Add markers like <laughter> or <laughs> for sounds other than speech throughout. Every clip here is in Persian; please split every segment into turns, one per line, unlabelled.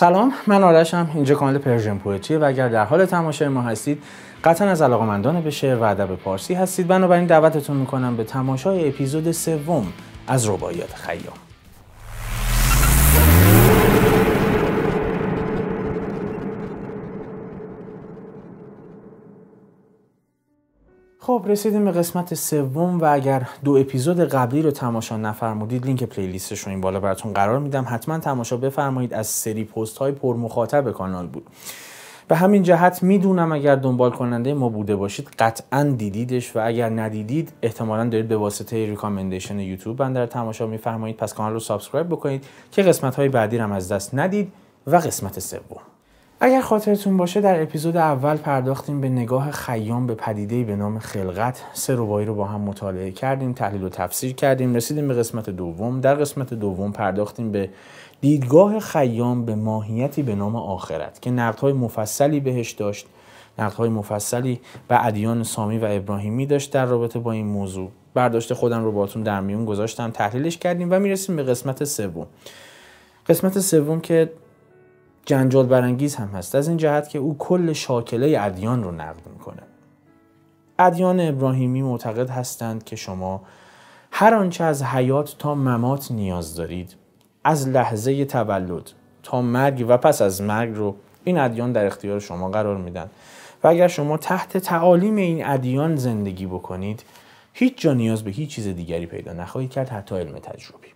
سلام من آرشم اینجا کانال پرژن پوئتری و اگر در حال تماشای ما هستید قطعا از علاقمندان به شعر و ادب پارسی هستید بنابراین دعوتتون میکنم به تماشای اپیزود سوم از رباعیات خیام خب رسیدیم به قسمت سوم و اگر دو اپیزود قبلی رو تماشا نفرمودید لینک پلیلیستش رو این بالا براتون قرار میدم حتما تماشا بفرمایید از سری پست های پر مخاطب کانال بود به همین جهت میدونم اگر دنبال کننده ما بوده باشید قطعا دیدیدش و اگر ندیدید احتمالا دارید به واسطه ریکامندیشن یوتیوب من در تماشا میفرمایید پس کانال رو سابسکرایب بکنید که قسمت های بعدی رو از دست ندید و قسمت سوم اگر خاطرتون باشه در اپیزود اول پرداختیم به نگاه خیام به پدیده به نام خلقت سه روایی رو با هم مطالعه کردیم تحلیل و تفسیر کردیم رسیدیم به قسمت دوم در قسمت دوم پرداختیم به دیدگاه خیام به ماهیتی به نام آخرت که نقدهای مفصلی بهش داشت نقدهای مفصلی به ادیان سامی و ابراهیمی داشت در رابطه با این موضوع برداشت خودم رو باتون در میون گذاشتم تحلیلش کردیم و میرسیم به قسمت سوم قسمت سوم که جنجال برانگیز هم هست از این جهت که او کل شاکله ادیان رو نقد میکنه ادیان ابراهیمی معتقد هستند که شما هر آنچه از حیات تا ممات نیاز دارید از لحظه تولد تا مرگ و پس از مرگ رو این ادیان در اختیار شما قرار میدن و اگر شما تحت تعالیم این ادیان زندگی بکنید هیچ جا نیاز به هیچ چیز دیگری پیدا نخواهید کرد حتی علم تجربی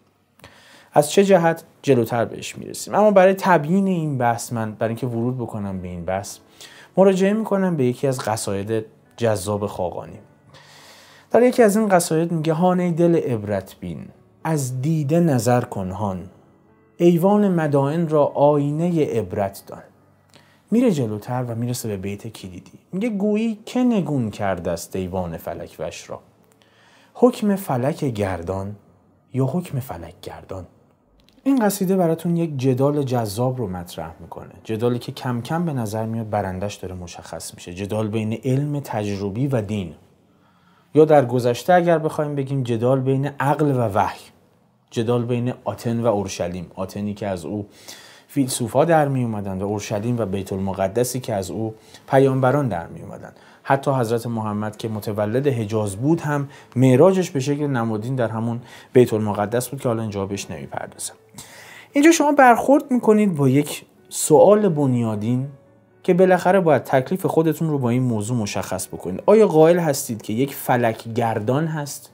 از چه جهت جلوتر بهش میرسیم اما برای تبیین این بحث من برای اینکه ورود بکنم به این بحث مراجعه میکنم به یکی از قصاید جذاب خاقانی در یکی از این قصاید میگه هانه دل عبرت بین از دیده نظر کن هان ایوان مدائن را آینه عبرت دان میره جلوتر و میرسه به بیت کلیدی میگه گویی که نگون کرده است ایوان فلک وش را حکم فلک گردان یا حکم فلک گردان این قصیده براتون یک جدال جذاب رو مطرح میکنه جدالی که کم کم به نظر میاد برندش داره مشخص میشه جدال بین علم تجربی و دین یا در گذشته اگر بخوایم بگیم جدال بین عقل و وحی جدال بین آتن و اورشلیم آتنی که از او فیلسوفا در می اومدن و اورشلیم و بیت المقدسی که از او پیامبران در می اومدن حتی حضرت محمد که متولد حجاز بود هم معراجش به شکل نمادین در همون بیت المقدس بود که حالا اینجا بهش نمیپردازم اینجا شما برخورد میکنید با یک سوال بنیادین که بالاخره باید تکلیف خودتون رو با این موضوع مشخص بکنید آیا قائل هستید که یک فلک گردان هست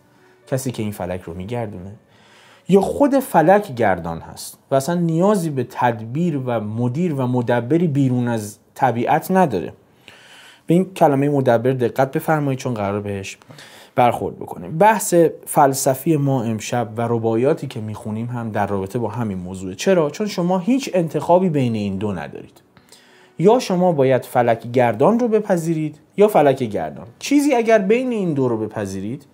کسی که این فلک رو میگردونه یا خود فلک گردان هست و اصلا نیازی به تدبیر و مدیر و مدبری بیرون از طبیعت نداره به این کلمه مدبر دقت بفرمایید چون قرار بهش برخورد بکنیم بحث فلسفی ما امشب و ربایاتی که میخونیم هم در رابطه با همین موضوع چرا چون شما هیچ انتخابی بین این دو ندارید یا شما باید فلک گردان رو بپذیرید یا فلک گردان چیزی اگر بین این دو رو بپذیرید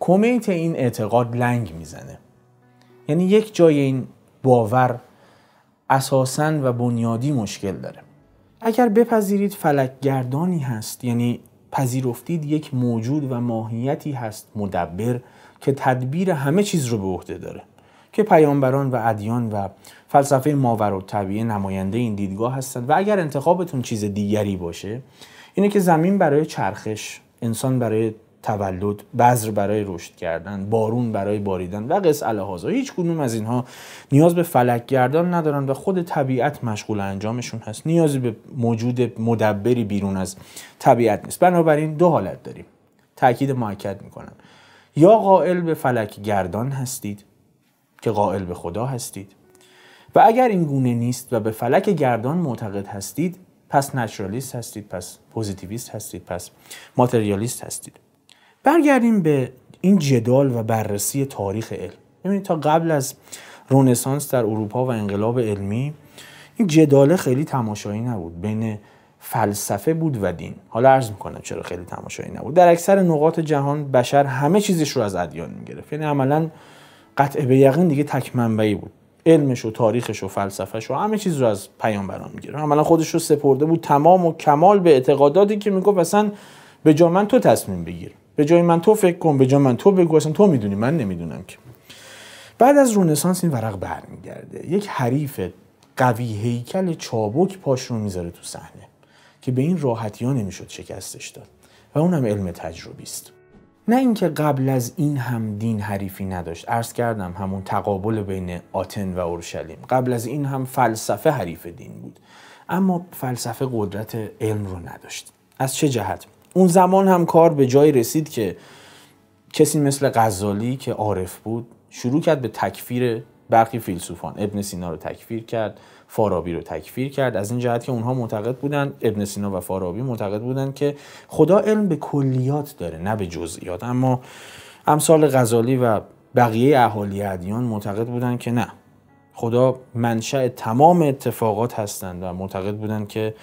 کمیت این اعتقاد لنگ میزنه یعنی یک جای این باور اساسا و بنیادی مشکل داره اگر بپذیرید فلک گردانی هست یعنی پذیرفتید یک موجود و ماهیتی هست مدبر که تدبیر همه چیز رو به عهده داره که پیامبران و ادیان و فلسفه ماور و طبیعه نماینده این دیدگاه هستند و اگر انتخابتون چیز دیگری باشه اینه که زمین برای چرخش انسان برای تولد بذر برای رشد کردن بارون برای باریدن و قص الهازا هیچ کدوم از اینها نیاز به فلک گردان ندارن و خود طبیعت مشغول انجامشون هست نیازی به موجود مدبری بیرون از طبیعت نیست بنابراین دو حالت داریم تاکید معکد میکنم یا قائل به فلک گردان هستید که قائل به خدا هستید و اگر این گونه نیست و به فلک گردان معتقد هستید پس نچرالیست هستید پس پوزیتیویست هستید پس ماتریالیست هستید برگردیم به این جدال و بررسی تاریخ علم ببینید تا قبل از رونسانس در اروپا و انقلاب علمی این جداله خیلی تماشایی نبود بین فلسفه بود و دین حالا عرض میکنم چرا خیلی تماشایی نبود در اکثر نقاط جهان بشر همه چیزش رو از ادیان میگرفت یعنی عملا قطع به یقین دیگه تک منبعی بود علمش و تاریخش و فلسفهش و همه چیز رو از پیامبران میگرفت عملا خودش رو سپرده بود تمام و کمال به اعتقاداتی که میگفت اصلا به جا من تو تصمیم بگیر به جای من تو فکر کن به جای من تو بگو اصلا تو میدونی من نمیدونم که بعد از رونسانس این ورق برمیگرده یک حریف قوی هیکل چابک پاش رو میذاره تو صحنه که به این راحتی ها نمیشد شکستش داد و اونم علم تجربی است نه اینکه قبل از این هم دین حریفی نداشت عرض کردم همون تقابل بین آتن و اورشلیم قبل از این هم فلسفه حریف دین بود اما فلسفه قدرت علم رو نداشت از چه جهت اون زمان هم کار به جایی رسید که کسی مثل غزالی که عارف بود شروع کرد به تکفیر برخی فیلسوفان ابن سینا رو تکفیر کرد فارابی رو تکفیر کرد از این جهت که اونها معتقد بودن ابن سینا و فارابی معتقد بودن که خدا علم به کلیات داره نه به جزئیات اما امثال غزالی و بقیه اهالی ادیان معتقد بودند که نه خدا منشأ تمام اتفاقات هستند و معتقد بودن که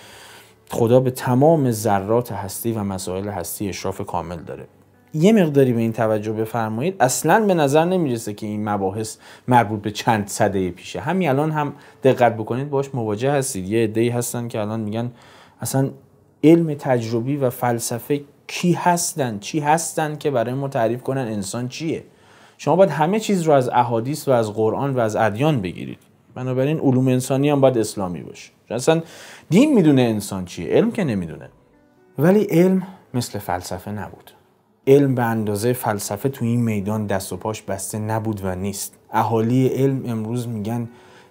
خدا به تمام ذرات هستی و مسائل هستی اشراف کامل داره یه مقداری به این توجه بفرمایید اصلا به نظر نمیرسه که این مباحث مربوط به چند صده پیشه همین الان هم دقت بکنید باش مواجه هستید یه عده هستن که الان میگن اصلا علم تجربی و فلسفه کی هستن چی هستن که برای ما تعریف کنن انسان چیه شما باید همه چیز رو از احادیث و از قرآن و از ادیان بگیرید بنابراین علوم انسانی هم باید اسلامی باشه اصلا دین میدونه انسان چیه علم که نمیدونه ولی علم مثل فلسفه نبود علم به اندازه فلسفه تو این میدان دست و پاش بسته نبود و نیست اهالی علم امروز میگن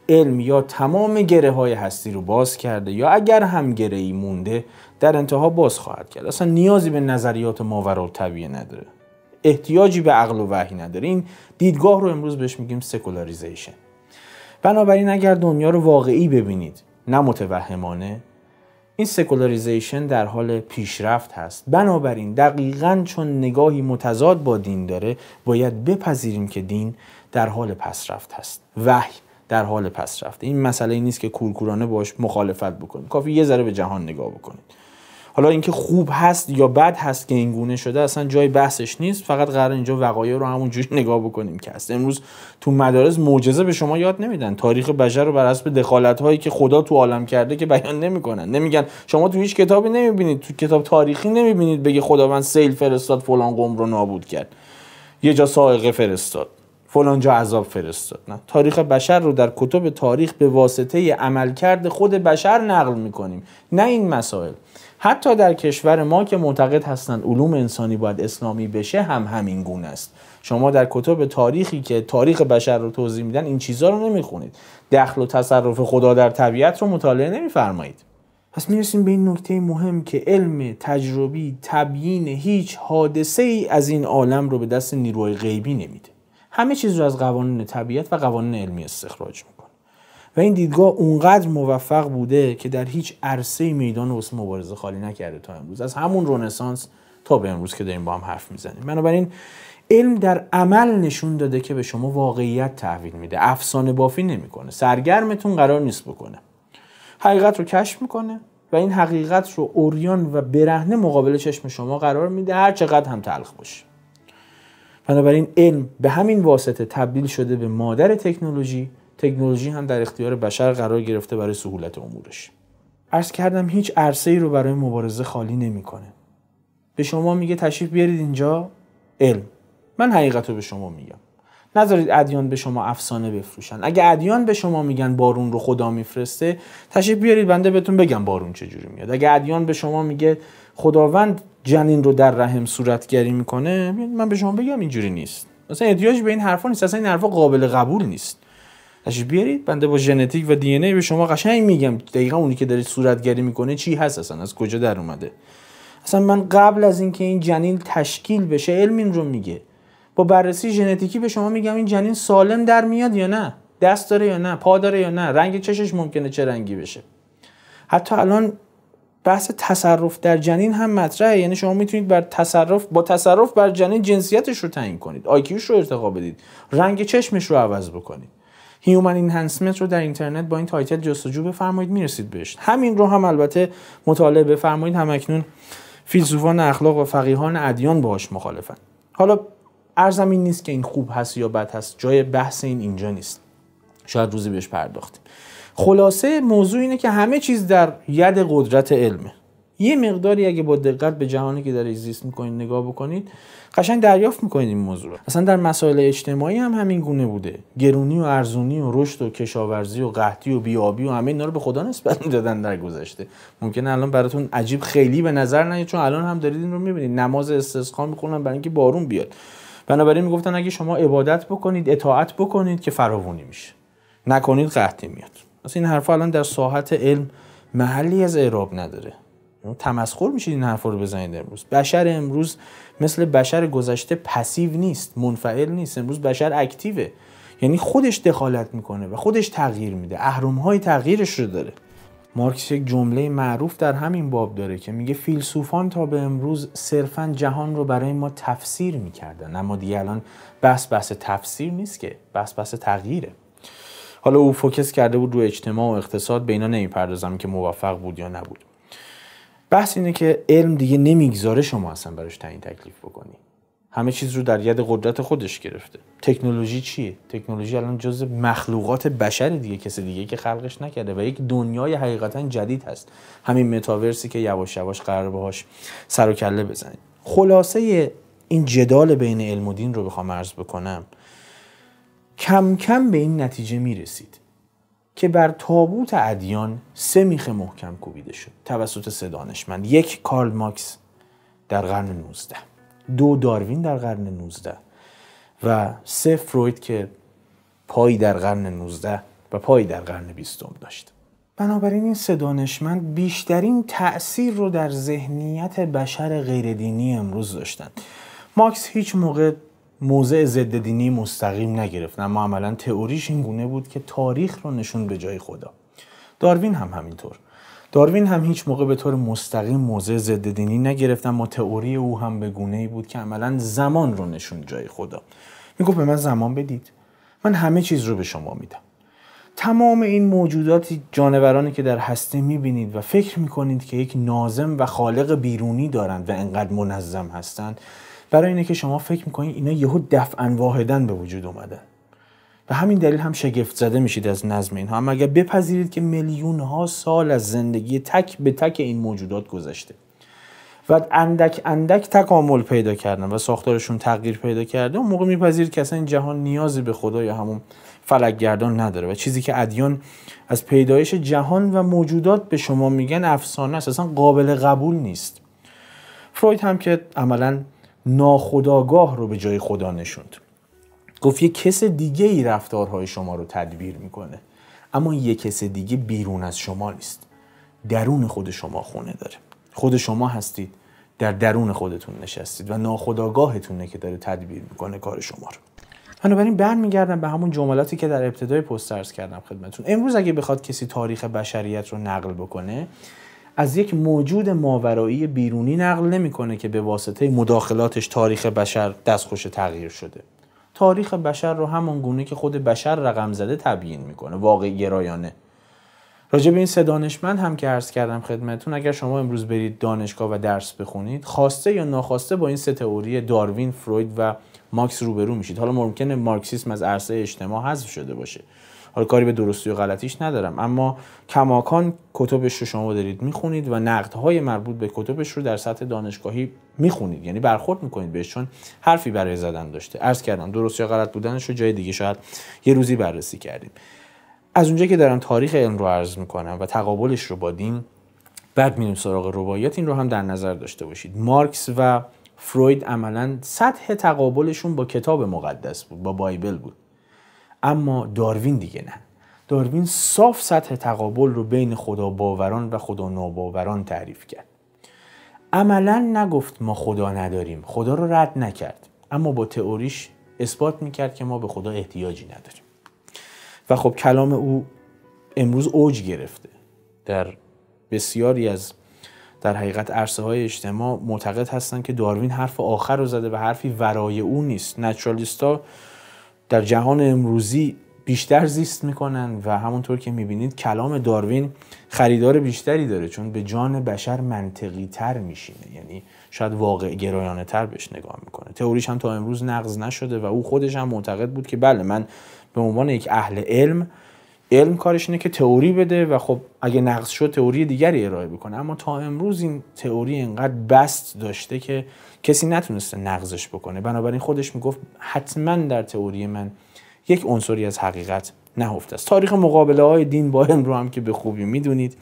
علم یا تمام گره های هستی رو باز کرده یا اگر هم گره ای مونده در انتها باز خواهد کرد اصلا نیازی به نظریات ماورا طبیعه نداره احتیاجی به عقل و وحی نداره این دیدگاه رو امروز بهش میگیم سکولاریزیشن بنابراین اگر دنیا رو واقعی ببینید نه متوهمانه این سکولاریزیشن در حال پیشرفت هست بنابراین دقیقا چون نگاهی متضاد با دین داره باید بپذیریم که دین در حال پسرفت هست وحی در حال پسرفت این مسئله نیست که کورکورانه باش مخالفت بکنیم کافی یه ذره به جهان نگاه بکنید حالا اینکه خوب هست یا بد هست که این گونه شده اصلا جای بحثش نیست فقط قرار اینجا وقایع رو همون <laughs> نگاه بکنیم که هست امروز تو مدارس معجزه به شما یاد نمیدن تاریخ بشر رو بر اساس دخالت هایی که خدا تو عالم کرده که بیان نمیکنن نمیگن شما تو هیچ کتابی نمیبینید تو کتاب تاریخی نمیبینید بگه خداوند سیل فرستاد فلان قوم رو نابود کرد یه جا سائقه فرستاد فلان جا عذاب فرستاد نه تاریخ بشر رو در کتب تاریخ به واسطه عملکرد خود بشر نقل میکنیم نه این مسائل حتی در کشور ما که معتقد هستند علوم انسانی باید اسلامی بشه هم همین گونه است شما در کتب تاریخی که تاریخ بشر رو توضیح میدن این چیزها رو نمیخونید دخل و تصرف خدا در طبیعت رو مطالعه نمیفرمایید پس میرسیم به این نکته مهم که علم تجربی تبیین هیچ حادثه ای از این عالم رو به دست نیروهای غیبی نمیده همه چیز رو از قوانین طبیعت و قوانین علمی استخراج میکنه و این دیدگاه اونقدر موفق بوده که در هیچ عرصه میدان واسه مبارزه خالی نکرده تا امروز از همون رونسانس تا به امروز که داریم با هم حرف میزنیم بنابراین علم در عمل نشون داده که به شما واقعیت تحویل میده افسانه بافی نمیکنه سرگرمتون قرار نیست بکنه حقیقت رو کشف میکنه و این حقیقت رو اوریان و برهنه مقابل چشم شما قرار میده هر چقدر هم تلخ باشه بنابراین علم به همین واسطه تبدیل شده به مادر تکنولوژی تکنولوژی هم در اختیار بشر قرار گرفته برای سهولت امورش عرض کردم هیچ عرصه ای رو برای مبارزه خالی نمیکنه به شما میگه تشریف بیارید اینجا علم من حقیقت رو به شما میگم نذارید ادیان به شما افسانه بفروشن اگه ادیان به شما میگن بارون رو خدا میفرسته تشریف بیارید بنده بهتون بگم بارون چجوری میاد اگه ادیان به شما میگه خداوند جنین رو در رحم صورتگری میکنه من به شما بگم اینجوری نیست اصلا احتیاج به این حرفا نیست این حرفا قابل قبول نیست تشریف بیارید بنده با ژنتیک و دی ای به شما قشنگ میگم دقیقا اونی که دارید صورتگری میکنه چی هست اصلا از کجا در اومده اصلا من قبل از اینکه این جنین تشکیل بشه علم این رو میگه با بررسی ژنتیکی به شما میگم این جنین سالم در میاد یا نه دست داره یا نه پا داره یا نه رنگ چشش ممکنه چه رنگی بشه حتی الان بحث تصرف در جنین هم مطرحه یعنی شما میتونید بر تصرف با تصرف بر جنین جنسیتش رو تعیین کنید آیکیوش رو ارتقا بدید رنگ چشمش رو عوض بکنید هیومن اینهانسمنت رو در اینترنت با این تایتل جستجو بفرمایید میرسید بهش همین رو هم البته مطالعه بفرمایید اکنون فیلسوفان اخلاق و فقیهان ادیان باهاش مخالفن حالا ارزم این نیست که این خوب هست یا بد هست جای بحث این اینجا نیست شاید روزی بهش پرداختیم خلاصه موضوع اینه که همه چیز در ید قدرت علمه یه مقداری اگه با دقت به جهانی که در زیست میکنید نگاه بکنید قشنگ دریافت میکنید این موضوع اصلا در مسائل اجتماعی هم همین گونه بوده گرونی و ارزونی و رشد و کشاورزی و قحطی و بیابی و همه اینا رو به خدا نسبت میدادن در گذشته ممکنه الان براتون عجیب خیلی به نظر نیاد چون الان هم دارید این رو میبینید نماز استسقا میخونن برای اینکه بارون بیاد بنابراین میگفتن اگه شما عبادت بکنید اطاعت بکنید که فراوانی میشه نکنید قحطی میاد اصلا این حرفا الان در ساحت علم محلی از اعراب نداره تمسخر میشید این حرف رو بزنید امروز بشر امروز مثل بشر گذشته پسیو نیست منفعل نیست امروز بشر اکتیوه یعنی خودش دخالت میکنه و خودش تغییر میده اهرم های تغییرش رو داره مارکس یک جمله معروف در همین باب داره که میگه فیلسوفان تا به امروز صرفا جهان رو برای ما تفسیر میکردن اما دیگه الان بس بس تفسیر نیست که بس بس تغییره حالا او فوکس کرده بود رو اجتماع و اقتصاد به اینا نمیپردازم که موفق بود یا نبود بحث اینه که علم دیگه نمیگذاره شما اصلا براش تعیین تکلیف بکنی همه چیز رو در ید قدرت خودش گرفته تکنولوژی چیه تکنولوژی الان جز مخلوقات بشر دیگه کسی دیگه که خلقش نکرده و یک دنیای حقیقتا جدید هست همین متاورسی که یواش یواش قرار باهاش سر و کله بزنید خلاصه این جدال بین علم و دین رو بخوام عرض بکنم کم کم به این نتیجه میرسید که بر تابوت ادیان سه میخ محکم کوبیده شد توسط سه دانشمند یک کارل ماکس در قرن 19 دو داروین در قرن 19 و سه فروید که پای در قرن 19 و پای در قرن 20 داشت بنابراین این سه دانشمند بیشترین تأثیر رو در ذهنیت بشر غیردینی امروز داشتند ماکس هیچ موقع موضع ضد دینی مستقیم نگرفت اما عملا تئوریش این گونه بود که تاریخ رو نشون به جای خدا داروین هم همینطور داروین هم هیچ موقع به طور مستقیم موضع ضد دینی نگرفت اما تئوری او هم به گونه ای بود که عملا زمان رو نشون جای خدا میگفت به من زمان بدید من همه چیز رو به شما میدم تمام این موجوداتی جانورانی که در هسته میبینید و فکر میکنید که یک نازم و خالق بیرونی دارند و انقدر منظم هستند برای اینه که شما فکر میکنید اینا یهو دفعا واحدن به وجود اومدن به همین دلیل هم شگفت زده میشید از نظم اینها اما اگر بپذیرید که میلیون ها سال از زندگی تک به تک این موجودات گذشته و اندک اندک تکامل پیدا کردن و ساختارشون تغییر پیدا کرده اون موقع میپذیرید که اصلا این جهان نیازی به خدا یا همون فلکگردان نداره و چیزی که ادیان از پیدایش جهان و موجودات به شما میگن افسانه است اصلا قابل قبول نیست فروید هم که عملا ناخداگاه رو به جای خدا نشوند گفت یه کس دیگه ای رفتارهای شما رو تدبیر میکنه اما یه کس دیگه بیرون از شما نیست درون خود شما خونه داره خود شما هستید در درون خودتون نشستید و ناخداگاهتونه که داره تدبیر میکنه کار شما رو بنابراین برمیگردم به همون جملاتی که در ابتدای پست کردم خدمتون امروز اگه بخواد کسی تاریخ بشریت رو نقل بکنه از یک موجود ماورایی بیرونی نقل نمیکنه که به واسطه مداخلاتش تاریخ بشر دستخوش تغییر شده تاریخ بشر رو همان گونه که خود بشر رقم زده تبیین میکنه واقع گرایانه راجع به این سه دانشمند هم که عرض کردم خدمتون اگر شما امروز برید دانشگاه و درس بخونید خواسته یا ناخواسته با این سه تئوری داروین فروید و ماکس روبرو میشید حالا ممکنه مارکسیسم از عرصه اجتماع حذف شده باشه حالا کاری به درستی و غلطیش ندارم اما کماکان کتبش رو شما دارید میخونید و نقدهای مربوط به کتبش رو در سطح دانشگاهی میخونید یعنی برخورد میکنید بهش چون حرفی برای زدن داشته عرض کردم درست یا غلط بودنش رو جای دیگه شاید یه روزی بررسی کردیم از اونجا که دارم تاریخ علم رو عرض میکنم و تقابلش رو با دین بعد میریم سراغ روایات این رو هم در نظر داشته باشید مارکس و فروید عملا سطح تقابلشون با کتاب مقدس بود با بایبل بود اما داروین دیگه نه داروین صاف سطح تقابل رو بین خدا باوران و خدا ناباوران تعریف کرد عملا نگفت ما خدا نداریم خدا رو رد نکرد اما با تئوریش اثبات میکرد که ما به خدا احتیاجی نداریم و خب کلام او امروز اوج گرفته در بسیاری از در حقیقت عرصه های اجتماع معتقد هستند که داروین حرف آخر رو زده و حرفی ورای او نیست نچرالیستا در جهان امروزی بیشتر زیست میکنن و همونطور که میبینید کلام داروین خریدار بیشتری داره چون به جان بشر منطقی تر میشینه یعنی شاید واقع گرایانه تر بهش نگاه میکنه تئوریش هم تا امروز نقض نشده و او خودش هم معتقد بود که بله من به عنوان یک اهل علم علم کارش اینه که تئوری بده و خب اگه نقص شد تئوری دیگری ارائه بکنه اما تا امروز این تئوری انقدر بست داشته که کسی نتونسته نقضش بکنه بنابراین خودش میگفت حتما در تئوری من یک عنصری از حقیقت نهفته است تاریخ مقابله های دین با علم رو هم که به خوبی میدونید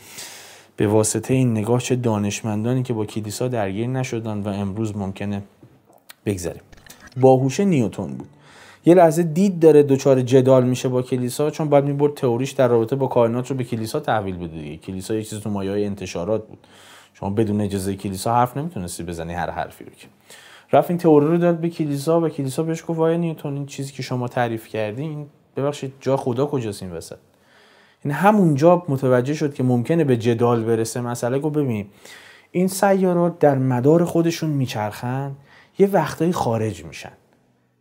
به واسطه این نگاه چه دانشمندانی که با کلیسا درگیر نشدن و امروز ممکنه بگذریم باهوش نیوتون بود یه لحظه دید داره دوچار جدال میشه با کلیسا چون باید میبرد تئوریش در رابطه با کائنات رو به کلیسا تحویل بده کلیسا یه چیز تو مایه انتشارات بود شما بدون اجازه کلیسا حرف نمیتونستی بزنی هر حرفی رو که رفت این تئوری رو داد به کلیسا و کلیسا بهش گفت وای نیوتن این چیزی که شما تعریف کردی ببخشید جا خدا کجاست این وسط این همونجا متوجه شد که ممکنه به جدال برسه مسئله گفت ببین این سیارات در مدار خودشون میچرخن یه وقتایی خارج میشن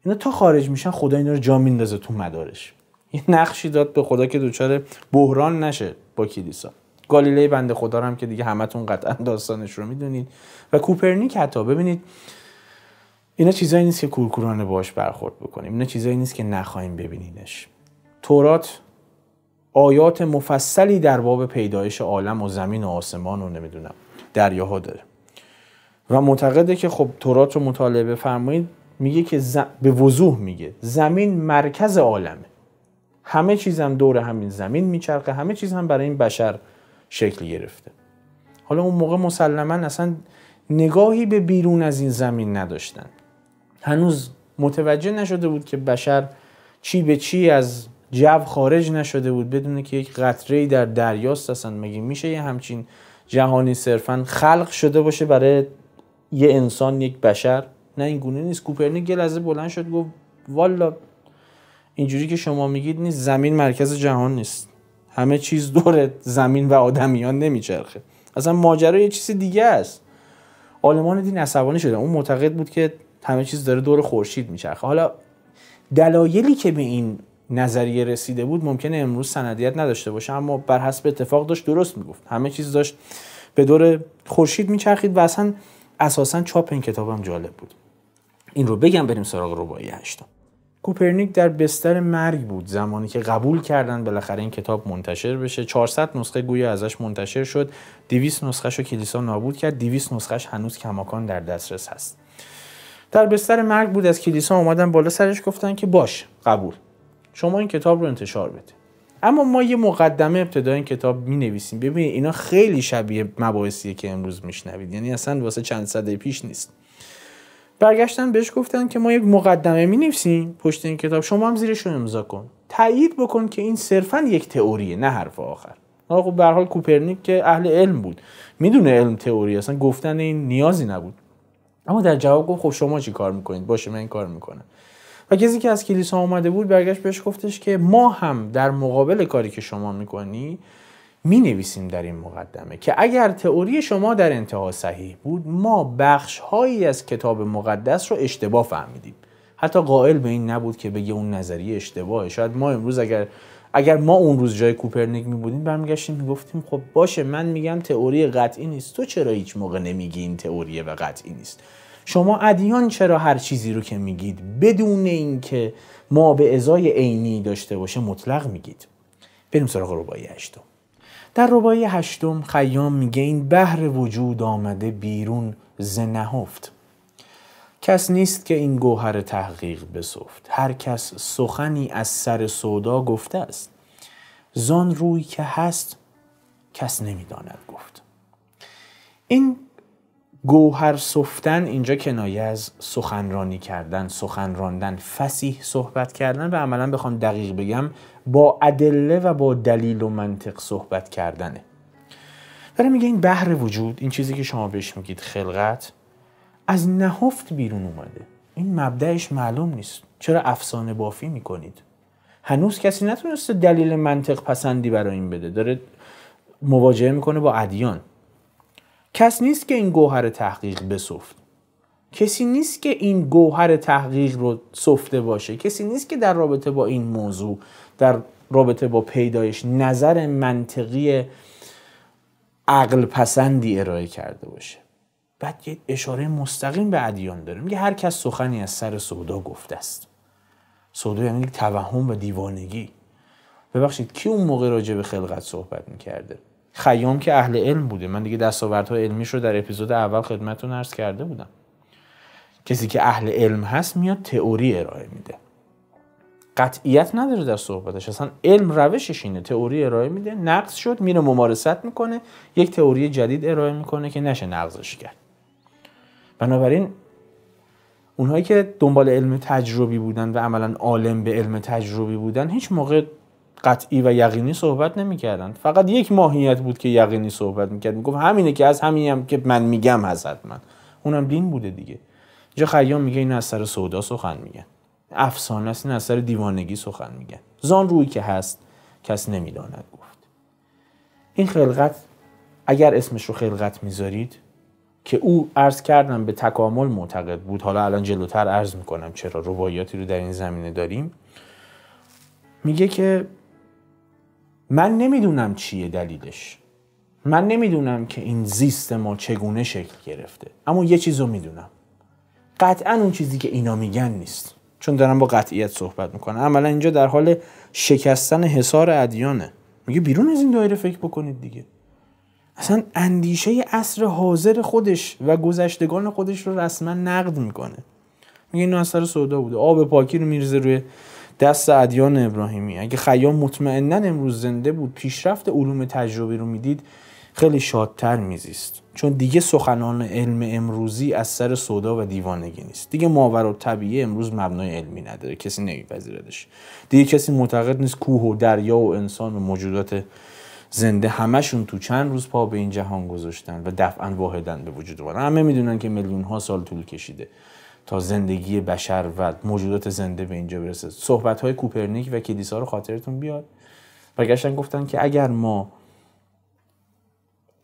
اینا تا خارج میشن خدا اینا رو جا میندازه تو مدارش یه نقشی داد به خدا که دچار بحران نشه با کلیسا گالیله بنده خدا رو هم که دیگه همتون قطعا داستانش رو میدونید و کوپرنیک حتی ببینید اینا چیزایی نیست که کورکورانه باش برخورد بکنیم اینا چیزایی نیست که نخواهیم ببینینش تورات آیات مفصلی در باب پیدایش عالم و زمین و آسمان و نمیدونم دریاها داره و معتقده که خب تورات رو مطالعه بفرمایید میگه که به وضوح میگه زمین مرکز عالمه همه چیز هم دور همین زمین میچرخه همه چیز هم برای این بشر شکل گرفته حالا اون موقع مسلما اصلا نگاهی به بیرون از این زمین نداشتن هنوز متوجه نشده بود که بشر چی به چی از جو خارج نشده بود بدونه که یک قطره در دریاست اصلا مگه میشه یه همچین جهانی صرفا خلق شده باشه برای یه انسان یک بشر نه این گونه نیست کوپرنیک یه لحظه بلند شد گفت والا اینجوری که شما میگید نیست زمین مرکز جهان نیست همه چیز دور زمین و آدمیان نمیچرخه اصلا ماجرا یه چیز دیگه است آلمان دین عصبانی شده اون معتقد بود که همه چیز داره دور خورشید میچرخه حالا دلایلی که به این نظریه رسیده بود ممکنه امروز سندیت نداشته باشه اما بر حسب اتفاق داشت درست میگفت همه چیز داشت به دور خورشید میچرخید و اصلا اساسا چاپ این کتابم جالب بود این رو بگم بریم سراغ ربایی هشتم کوپرنیک در بستر مرگ بود زمانی که قبول کردن بالاخره این کتاب منتشر بشه 400 نسخه گویا ازش منتشر شد 200 نسخهش رو کلیسا نابود کرد 200 نسخهش هنوز کماکان در دسترس هست در بستر مرگ بود از کلیسا اومدن بالا سرش گفتن که باش قبول شما این کتاب رو انتشار بده اما ما یه مقدمه ابتدای این کتاب می نویسیم ببینید اینا خیلی شبیه مباحثیه که امروز میشنوید یعنی اصلا واسه چند صده پیش نیست برگشتن بهش گفتن که ما یک مقدمه می نویسیم پشت این کتاب شما هم زیرش رو امضا کن تایید بکن که این صرفا یک تئوریه نه حرف آخر حالا خب به حال کوپرنیک که اهل علم بود میدونه علم تئوری اصلا گفتن این نیازی نبود اما در جواب گفت خب شما چی کار میکنید باشه من این کار میکنم و کسی که از کلیسا اومده بود برگشت بهش گفتش که ما هم در مقابل کاری که شما میکنی می نویسیم در این مقدمه که اگر تئوری شما در انتها صحیح بود ما بخش هایی از کتاب مقدس رو اشتباه فهمیدیم حتی قائل به این نبود که بگه اون نظریه اشتباهه شاید ما امروز اگر اگر ما اون روز جای کوپرنیک می بودیم برمیگشتیم میگفتیم خب باشه من میگم تئوری قطعی نیست تو چرا هیچ موقع نمیگی این تئوریه و قطعی نیست شما ادیان چرا هر چیزی رو که میگید بدون اینکه ما به ازای عینی داشته باشه مطلق میگید بریم سراغ ربایی هشتم در ربایی هشتم خیام میگه این بهر وجود آمده بیرون ز نهفت کس نیست که این گوهر تحقیق بسفت هر کس سخنی از سر سودا گفته است زان روی که هست کس نمیداند گفت این گوهر سفتن اینجا کنایه از سخنرانی کردن سخنراندن، فسیح صحبت کردن و عملا بخوام دقیق بگم با ادله و با دلیل و منطق صحبت کردنه داره میگه این بحر وجود این چیزی که شما بهش میگید خلقت از نهفت بیرون اومده این مبدعش معلوم نیست چرا افسانه بافی میکنید هنوز کسی نتونسته دلیل منطق پسندی برای این بده داره مواجهه میکنه با ادیان کس نیست که این گوهر تحقیق بسفت کسی نیست که این گوهر تحقیق رو سفته باشه کسی نیست که در رابطه با این موضوع در رابطه با پیدایش نظر منطقی عقل پسندی ارائه کرده باشه بعد یه اشاره مستقیم به ادیان داره میگه هر کس سخنی از سر سودا گفته است سودا یعنی توهم و دیوانگی ببخشید کی اون موقع راجع به خلقت صحبت میکرده خیام که اهل علم بوده من دیگه های علمیش رو در اپیزود اول خدمتتون عرض کرده بودم کسی که اهل علم هست میاد تئوری ارائه میده قطعیت نداره در صحبتش اصلا علم روشش اینه تئوری ارائه میده نقض شد میره ممارست میکنه یک تئوری جدید ارائه میکنه که نشه نقضش کرد بنابراین اونهایی که دنبال علم تجربی بودن و عملا عالم به علم تجربی بودن هیچ موقع قطعی و یقینی صحبت نمیکردن فقط یک ماهیت بود که یقینی صحبت میکرد میگفت همینه که از همینم هم که من میگم حضرت من اونم دین بوده دیگه اینجا خیام میگه این از سر سودا سخن میگن افسانه است این دیوانگی سخن میگن زان روی که هست کس نمیداند گفت این خلقت اگر اسمش رو خلقت میذارید که او عرض کردم به تکامل معتقد بود حالا الان جلوتر عرض میکنم چرا روایاتی رو در این زمینه داریم میگه که من نمیدونم چیه دلیلش من نمیدونم که این زیست ما چگونه شکل گرفته اما یه چیز رو میدونم قطعا اون چیزی که اینا میگن نیست چون دارن با قطعیت صحبت میکنم عملا اینجا در حال شکستن حصار ادیانه میگه بیرون از این دایره فکر بکنید دیگه اصلا اندیشه اصر حاضر خودش و گذشتگان خودش رو رسما نقد میکنه میگه اینو از سر سودا بوده آب پاکی رو میرزه روی دست ادیان ابراهیمی اگه خیام مطمئنا امروز زنده بود پیشرفت علوم تجربی رو میدید خیلی شادتر میزیست چون دیگه سخنان علم امروزی از سر صدا و دیوانگی نیست دیگه ماور و طبیعه امروز مبنای علمی نداره کسی نمیپذیردش دیگه کسی معتقد نیست کوه و دریا و انسان و موجودات زنده همشون تو چند روز پا به این جهان گذاشتن و دفعا واحدن به وجود اومدن همه میدونن که میلیون ها سال طول کشیده تا زندگی بشر و موجودات زنده به اینجا برسه صحبت های کوپرنیک و کلیسا رو خاطرتون بیاد برگشتن گفتن که اگر ما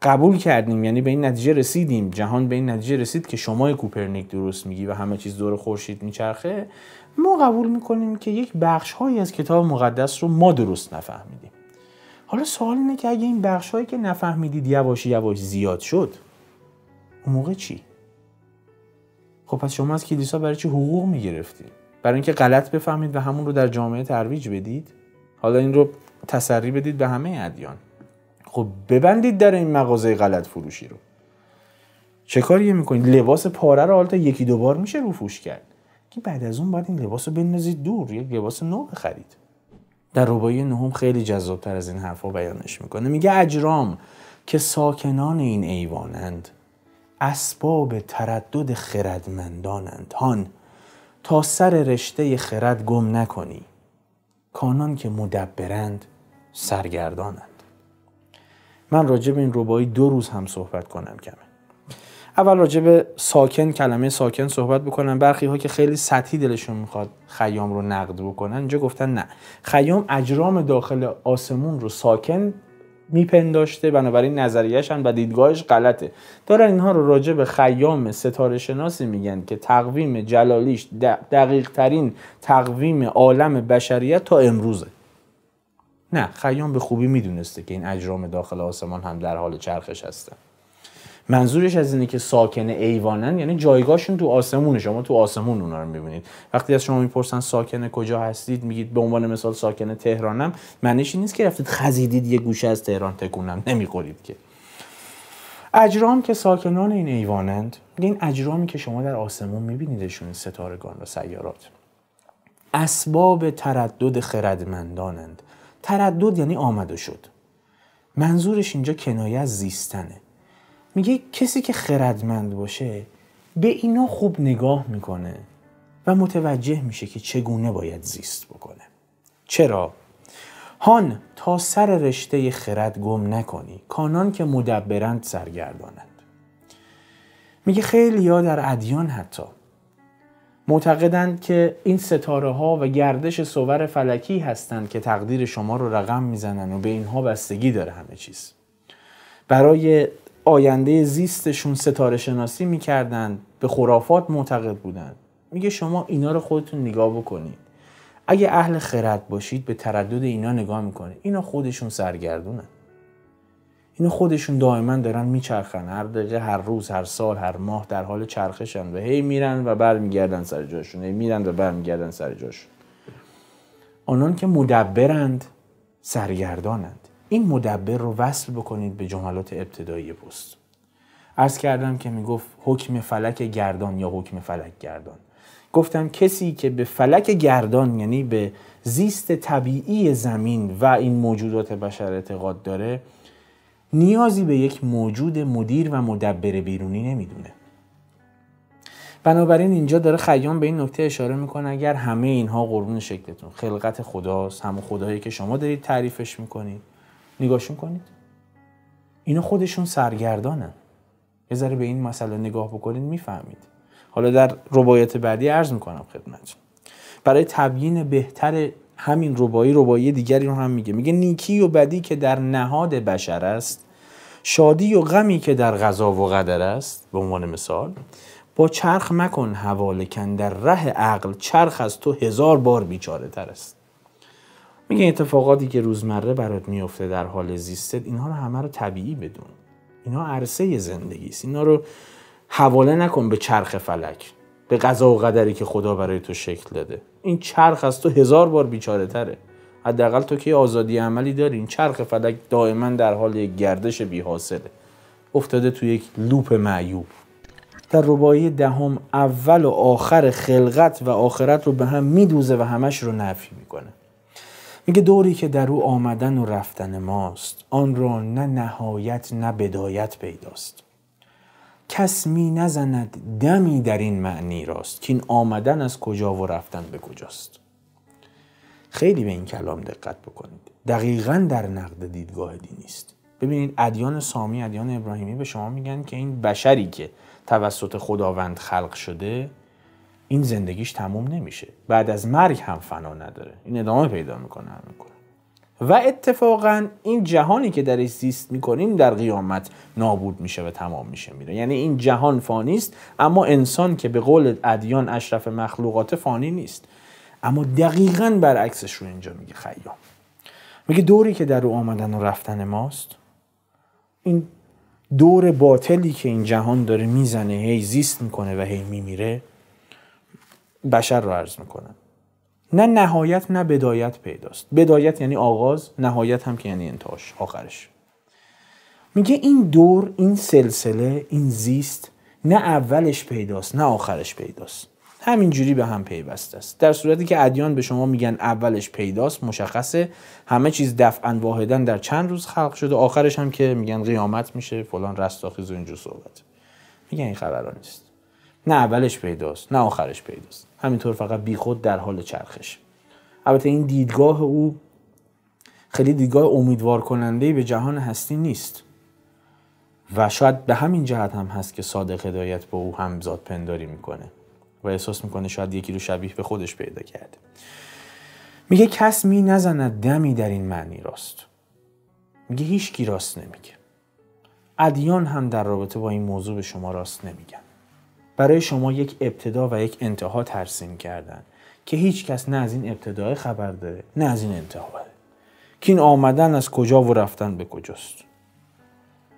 قبول کردیم یعنی به این نتیجه رسیدیم جهان به این نتیجه رسید که شما کوپرنیک درست میگی و همه چیز دور خورشید میچرخه ما قبول میکنیم که یک بخش هایی از کتاب مقدس رو ما درست نفهمیدیم حالا سوال اینه که اگه این بخش هایی که نفهمیدید یواش یواش زیاد شد اون موقع چی خب پس شما از کلیسا برای چی حقوق میگرفتید برای اینکه غلط بفهمید و همون رو در جامعه ترویج بدید حالا این رو تسری بدید به همه ادیان خب ببندید در این مغازه غلط فروشی رو چه کاری میکنید لباس پاره رو حالتا یکی دو بار میشه روفوش کرد که بعد از اون باید این لباس رو بندازید دور یک لباس نو بخرید در ربایی نهم خیلی جذابتر از این حرفها بیانش میکنه میگه اجرام که ساکنان این ایوانند اسباب تردد خردمندانند هان تا سر رشته خرد گم نکنی کانان که مدبرند سرگردانند من راجع به این ربایی دو روز هم صحبت کنم کمه اول راجع به ساکن کلمه ساکن صحبت بکنم برخی ها که خیلی سطحی دلشون میخواد خیام رو نقد بکنن اینجا گفتن نه خیام اجرام داخل آسمون رو ساکن میپنداشته بنابراین نظریهش و دیدگاهش غلطه دارن اینها رو راجع به خیام ستاره شناسی میگن که تقویم جلالیش دقیق ترین تقویم عالم بشریت تا امروزه نه خیام به خوبی میدونسته که این اجرام داخل آسمان هم در حال چرخش هستن منظورش از اینه که ساکن ایوانن یعنی جایگاهشون تو آسمونه شما تو آسمون اونا رو میبینید وقتی از شما میپرسن ساکن کجا هستید میگید به عنوان مثال ساکن تهرانم معنیش نیست که رفتید خزیدید یه گوشه از تهران تکونم نمیخورید که اجرام که ساکنان این ایوانند این اجرامی که شما در آسمون میبینیدشون ستارگان و سیارات اسباب تردد خردمندانند تردد یعنی آمد شد منظورش اینجا کنایه از زیستنه میگه کسی که خردمند باشه به اینا خوب نگاه میکنه و متوجه میشه که چگونه باید زیست بکنه چرا؟ هان تا سر رشته خرد گم نکنی کانان که مدبرند سرگردانند میگه خیلی ها در ادیان حتی معتقدند که این ستاره ها و گردش سوور فلکی هستند که تقدیر شما رو رقم میزنن و به اینها بستگی داره همه چیز برای آینده زیستشون ستاره شناسی میکردند به خرافات معتقد بودند میگه شما اینا رو خودتون نگاه بکنید اگه اهل خرد باشید به تردد اینا نگاه میکنه اینا خودشون سرگردونن اینو خودشون دائما دارن میچرخن هر دقیقه هر روز هر سال هر ماه در حال چرخشن و هی میرن و برمیگردن سر جاشون هی میرن و برمیگردن سر جاشون آنان که مدبرند سرگردانند این مدبر رو وصل بکنید به جملات ابتدایی پست عرض کردم که میگفت حکم فلک گردان یا حکم فلک گردان گفتم کسی که به فلک گردان یعنی به زیست طبیعی زمین و این موجودات بشر اعتقاد داره نیازی به یک موجود مدیر و مدبر بیرونی نمیدونه بنابراین اینجا داره خیام به این نکته اشاره میکنه اگر همه اینها قربون شکلتون خلقت خداست همون خدایی که شما دارید تعریفش میکنید نگاهشون کنید اینا خودشون سرگردانن یه ذره به این مسئله نگاه بکنید میفهمید حالا در روایت بعدی عرض میکنم خدمتتون برای تبیین بهتر همین ربایی ربایی دیگری رو هم میگه میگه نیکی و بدی که در نهاد بشر است شادی و غمی که در غذا و قدر است به عنوان مثال با چرخ مکن حواله کن در ره عقل چرخ از تو هزار بار بیچاره تر است میگه اتفاقاتی که روزمره برات میفته در حال زیستت اینها رو همه رو طبیعی بدون اینها عرصه زندگی است اینا رو حواله نکن به چرخ فلک به قضا و قدری که خدا برای تو شکل داده این چرخ از تو هزار بار بیچاره تره حداقل تو که آزادی عملی داری این چرخ فلک دائما در حال یک گردش بی افتاده تو یک لوپ معیوب در ربایی دهم اول و آخر خلقت و آخرت رو به هم میدوزه و همش رو نفی میکنه میگه دوری که در او آمدن و رفتن ماست آن را نه نهایت نه بدایت پیداست کس می نزند دمی در این معنی راست که این آمدن از کجا و رفتن به کجاست خیلی به این کلام دقت بکنید دقیقا در نقد دیدگاه دینی ببینید ادیان سامی ادیان ابراهیمی به شما میگن که این بشری که توسط خداوند خلق شده این زندگیش تموم نمیشه بعد از مرگ هم فنا نداره این ادامه پیدا میکنه میکنه و اتفاقا این جهانی که درش زیست میکنیم در قیامت نابود میشه و تمام میشه میره یعنی این جهان فانی است اما انسان که به قول ادیان اشرف مخلوقات فانی نیست اما دقیقا برعکسش رو اینجا میگه خیام میگه دوری که در او آمدن و رفتن ماست این دور باطلی که این جهان داره میزنه هی زیست میکنه و هی میمیره بشر رو عرض میکنه نه نهایت نه بدایت پیداست بدایت یعنی آغاز نهایت هم که یعنی انتهاش آخرش میگه این دور این سلسله این زیست نه اولش پیداست نه آخرش پیداست همینجوری به هم پیوسته است در صورتی که ادیان به شما میگن اولش پیداست مشخصه همه چیز دفعا واحدن در چند روز خلق شده آخرش هم که میگن قیامت میشه فلان رستاخیز و اینجور صحبت میگن این خبرها نیست نه اولش پیداست نه آخرش پیداست همینطور فقط بیخود در حال چرخش البته این دیدگاه او خیلی دیدگاه امیدوار کننده به جهان هستی نیست و شاید به همین جهت هم هست که صادق هدایت با او هم زاد پنداری میکنه و احساس میکنه شاید یکی رو شبیه به خودش پیدا کرده میگه کس می نزند دمی در این معنی راست میگه هیچ کی راست نمیگه ادیان هم در رابطه با این موضوع به شما راست نمیگن برای شما یک ابتدا و یک انتها ترسیم کردن که هیچ کس نه از این ابتدای خبر داره نه از این انتها بله. که این آمدن از کجا و رفتن به کجاست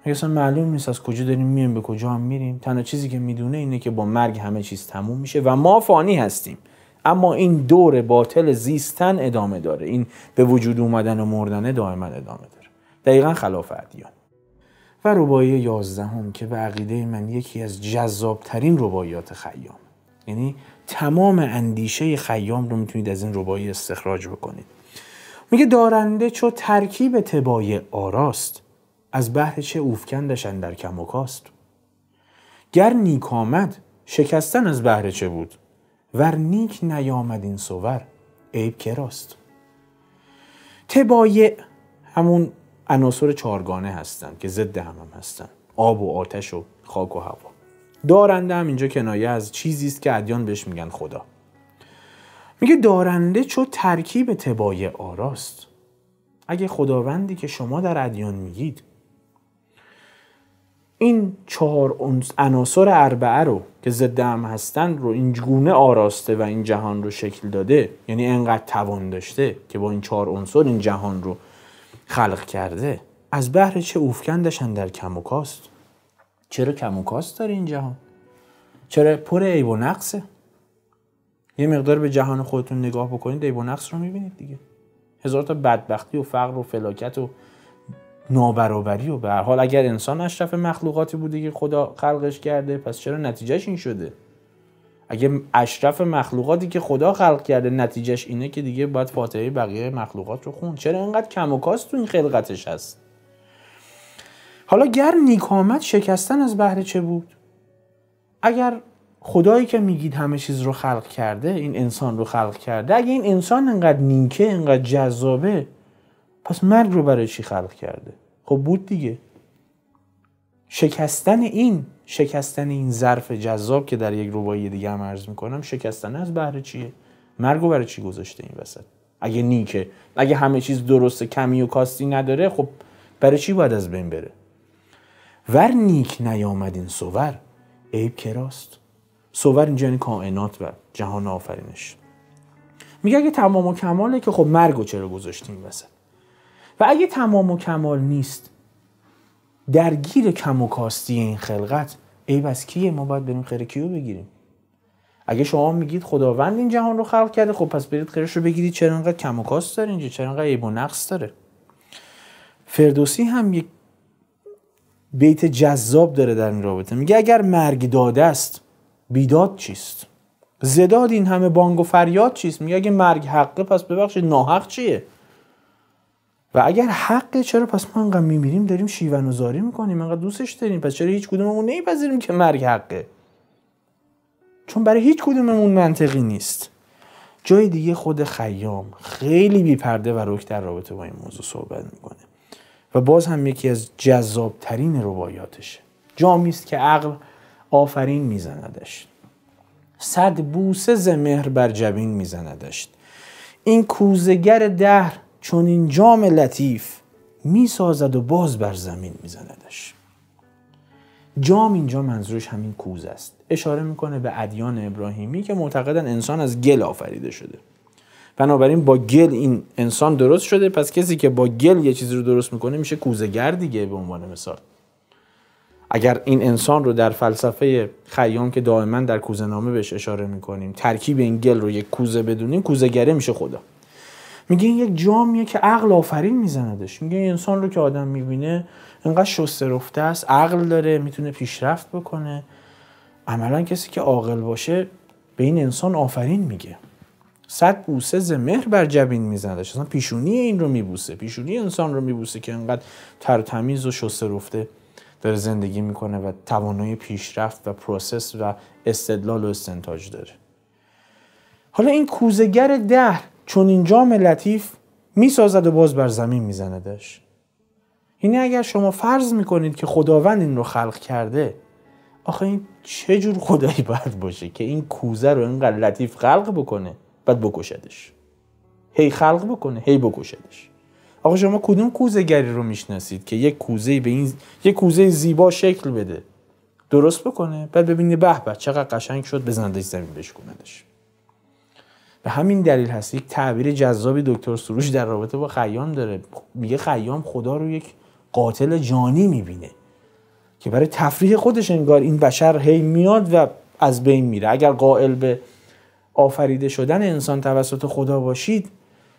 مگه اصلا معلوم نیست از کجا داریم میم به کجا هم میریم تنها چیزی که میدونه اینه که با مرگ همه چیز تموم میشه و ما فانی هستیم اما این دور باطل زیستن ادامه داره این به وجود اومدن و مردن دائما ادامه داره دقیقا خلاف ادیان و ربایی یازدهم که به عقیده من یکی از جذابترین رباعیات خیام یعنی تمام اندیشه خیام رو میتونید از این ربایی استخراج بکنید میگه دارنده چو ترکیب تبای آراست از بحر چه اوفکندش در کاست گر نیک آمد شکستن از بهر چه بود ور نیک نیامد این سوور عیب کراست راست تبایع همون عناصر چهارگانه هستند که ضد هم هم هستند آب و آتش و خاک و هوا دارنده هم اینجا کنایه از چیزی است که ادیان بهش میگن خدا میگه دارنده چو ترکیب تبایع آراست اگه خداوندی که شما در ادیان میگید این چهار عناصر اربعه رو که ضد هم هستن رو این گونه آراسته و این جهان رو شکل داده یعنی انقدر توان داشته که با این چهار عنصر این جهان رو خلق کرده از بهر چه اوفکندشن در کم و کاست چرا کم و کاست داره این جهان چرا پر عیب و نقصه یه مقدار به جهان خودتون نگاه بکنید عیب و نقص رو میبینید دیگه هزار تا بدبختی و فقر و فلاکت و نابرابری و به حال اگر انسان اشرف مخلوقاتی بوده که خدا خلقش کرده پس چرا نتیجهش این شده اگه اشرف مخلوقاتی که خدا خلق کرده نتیجهش اینه که دیگه باید فاتحه بقیه مخلوقات رو خون چرا اینقدر کم و کاست تو این خلقتش هست حالا گر نیکامت شکستن از بحر چه بود اگر خدایی که میگید همه چیز رو خلق کرده این انسان رو خلق کرده اگه این انسان انقدر نیکه انقدر جذابه پس مرگ رو برای چی خلق کرده خب بود دیگه شکستن این شکستن این ظرف جذاب که در یک ربایی دیگه هم عرض میکنم شکستن از بهره چیه مرگو برای چی گذاشته این وسط اگه نیکه اگه همه چیز درست کمی و کاستی نداره خب برای چی باید از بین بره ور نیک نیامد این سوور عیب کراست سوور اینجا یعنی کائنات و جهان آفرینش میگه اگه تمام و کماله که خب مرگو چرا این وسط و اگه تمام و کمال نیست درگیر کم و کاستی این خلقت ای بس کیه ما باید بریم خیر کیو بگیریم اگه شما میگید خداوند این جهان رو خلق کرده خب پس برید خیرش رو بگیرید چرا انقدر کم و کاست داره اینجا چرا انقدر عیب و نقص داره فردوسی هم یک بیت جذاب داره در این رابطه میگه اگر مرگ داده است بیداد چیست زداد این همه بانگ و فریاد چیست میگه اگه مرگ حقه پس ببخشید ناحق چیه و اگر حقه چرا پس ما انقدر میمیریم داریم شیون و زاری میکنیم انقدر دوستش داریم پس چرا هیچ کدوممون نمیپذیریم که مرگ حقه چون برای هیچ کدوممون منطقی نیست جای دیگه خود خیام خیلی بیپرده و رک در رابطه با این موضوع صحبت میکنه و باز هم یکی از جذابترین روایاتشه جامیست است که عقل آفرین میزندش صد بوسه ز بر جبین میزندش این کوزگر دهر چون این جام لطیف می سازد و باز بر زمین می زندش. جام اینجا منظورش همین کوز است اشاره میکنه به ادیان ابراهیمی که معتقدن انسان از گل آفریده شده بنابراین با گل این انسان درست شده پس کسی که با گل یه چیزی رو درست میکنه میشه کوزگر دیگه به عنوان مثال اگر این انسان رو در فلسفه خیام که دائما در نامه بهش اشاره میکنیم ترکیب این گل رو یک کوزه بدونیم کوزگره میشه خدا میگه این یک جامیه که عقل آفرین میزندش میگه این انسان رو که آدم میبینه انقدر شسته رفته است عقل داره میتونه پیشرفت بکنه عملا کسی که عاقل باشه به این انسان آفرین میگه صد بوسه ز مهر بر جبین میزندش اصلا پیشونی این رو میبوسه پیشونی انسان رو میبوسه که انقدر ترتمیز و شسته رفته داره زندگی میکنه و توانای پیشرفت و پروسس و استدلال و استنتاج داره حالا این کوزگر ده چون این جام لطیف میسازد و باز بر زمین میزندش یعنی اگر شما فرض میکنید که خداوند این رو خلق کرده آخه این چه جور خدایی باید باشه که این کوزه رو اینقدر لطیف خلق بکنه بعد بکشدش هی خلق بکنه هی بکشدش آخه شما کدوم کوزه گری رو میشناسید که یک کوزه به این یک کوزه زیبا شکل بده درست بکنه بعد ببینید به به چقدر قشنگ شد بزندش زمین بشکوندش به همین دلیل هست یک تعبیر جذابی دکتر سروش در رابطه با خیام داره میگه خیام خدا رو یک قاتل جانی میبینه که برای تفریح خودش انگار این بشر هی میاد و از بین میره اگر قائل به آفریده شدن انسان توسط خدا باشید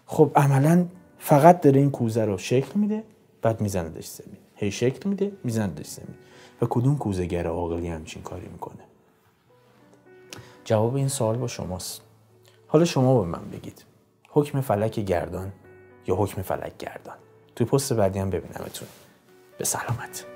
خب عملا فقط داره این کوزه رو شکل میده بعد میزندش زمین هی شکل میده میزندش زمین و کدوم کوزه گره عاقلی همچین کاری میکنه جواب این سوال با شماست حالا شما به من بگید حکم فلک گردان یا حکم فلک گردان توی پست بعدی هم ببینمتون به سلامت